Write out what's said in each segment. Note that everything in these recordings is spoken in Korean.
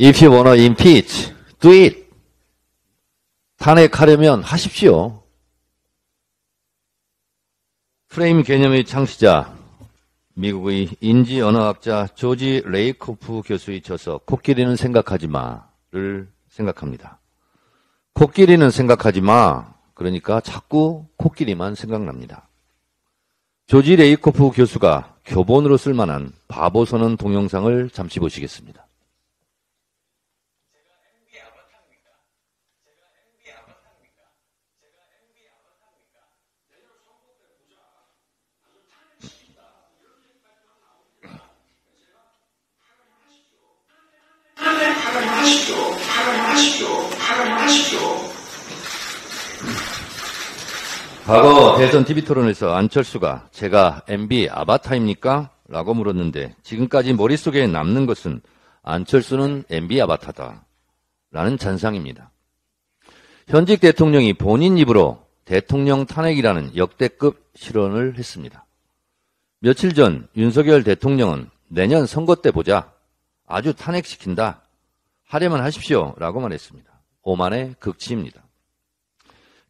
If you wanna impeach, do it. 탄핵하려면 하십시오. 프레임 개념의 창시자, 미국의 인지언어학자 조지 레이코프 교수의 저서 코끼리는 생각하지 마를 생각합니다. 코끼리는 생각하지 마. 그러니까 자꾸 코끼리만 생각납니다. 조지 레이코프 교수가 교본으로 쓸만한 바보서는 동영상을 잠시 보시겠습니다. 과거 대선 TV 토론에서 안철수가 제가 MB 아바타입니까? 라고 물었는데 지금까지 머릿속에 남는 것은 안철수는 MB 아바타다. 라는 잔상입니다. 현직 대통령이 본인 입으로 대통령 탄핵이라는 역대급 실언을 했습니다. 며칠 전 윤석열 대통령은 내년 선거 때 보자. 아주 탄핵시킨다. 하려만 하십시오. 라고 말했습니다. 오만의 극치입니다.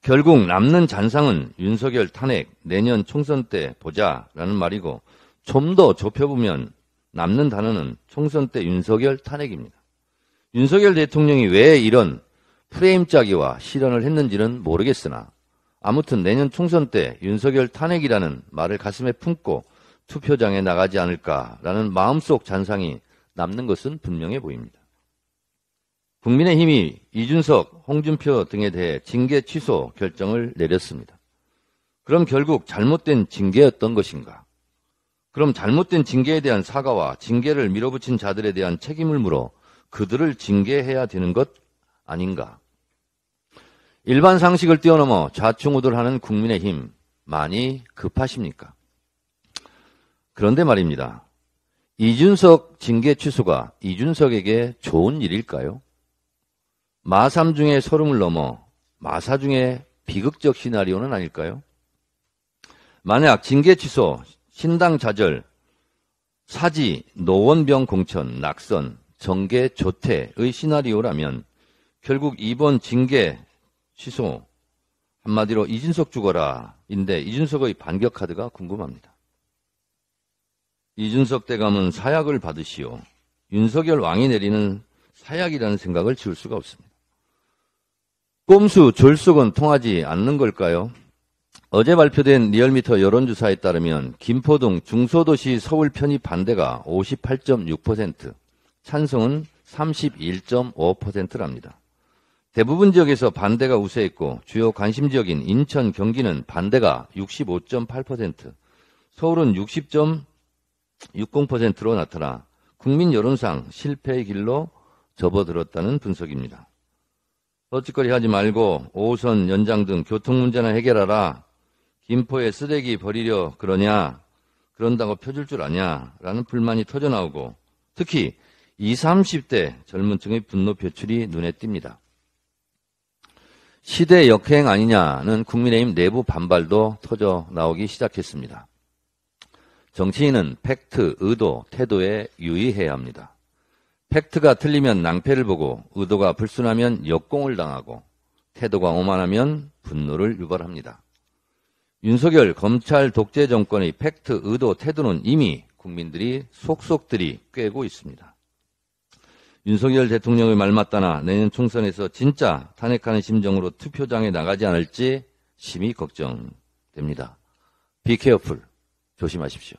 결국 남는 잔상은 윤석열 탄핵 내년 총선 때 보자라는 말이고 좀 더 좁혀보면 남는 단어는 총선 때 윤석열 탄핵입니다. 윤석열 대통령이 왜 이런 프레임 짜기와 실현을 했는지는 모르겠으나 아무튼 내년 총선 때 윤석열 탄핵이라는 말을 가슴에 품고 투표장에 나가지 않을까라는 마음속 잔상이 남는 것은 분명해 보입니다. 국민의힘이 이준석, 홍준표 등에 대해 징계 취소 결정을 내렸습니다. 그럼 결국 잘못된 징계였던 것인가? 그럼 잘못된 징계에 대한 사과와 징계를 밀어붙인 자들에 대한 책임을 물어 그들을 징계해야 되는 것 아닌가? 일반 상식을 뛰어넘어 좌충우돌하는 국민의힘 많이 급하십니까? 그런데 말입니다. 이준석 징계 취소가 이준석에게 좋은 일일까요? 마삼 중에 소름을 넘어 마사 중에 비극적 시나리오는 아닐까요? 만약 징계 취소, 신당 좌절, 사지, 노원병 공천, 낙선, 정계 조퇴의 시나리오라면 결국 이번 징계 취소 한마디로 이준석 죽어라인데 이준석의 반격 카드가 궁금합니다. 이준석 대감은 사약을 받으시오. 윤석열 왕이 내리는 사약이라는 생각을 지울 수가 없습니다. 꼼수, 졸속은 통하지 않는 걸까요? 어제 발표된 리얼미터 여론조사에 따르면 김포 동 중소도시 서울 편입 반대가 58.6%, 찬성은 31.5%랍니다. 대부분 지역에서 반대가 우세했고 주요 관심 지역인 인천, 경기는 반대가 65.8%, 서울은 60.60%로 나타나 국민 여론상 실패의 길로 접어들었다는 분석입니다. 서치거리 하지 말고 5호선 연장 등 교통 문제나 해결하라. 김포에 쓰레기 버리려 그러냐? 그런다고 펴줄 줄 아냐? 라는 불만이 터져 나오고 특히 20, 30대 젊은 층의 분노 표출이 눈에 띕니다. 시대 역행 아니냐는 국민의힘 내부 반발도 터져 나오기 시작했습니다. 정치인은 팩트, 의도, 태도에 유의해야 합니다. 팩트가 틀리면 낭패를 보고 의도가 불순하면 역공을 당하고 태도가 오만하면 분노를 유발합니다. 윤석열 검찰 독재 정권의 팩트, 의도, 태도는 이미 국민들이 속속들이 꿰고 있습니다. 윤석열 대통령의 말 맞다나 내년 총선에서 진짜 탄핵하는 심정으로 투표장에 나가지 않을지 심히 걱정됩니다. 비 케어풀 조심하십시오.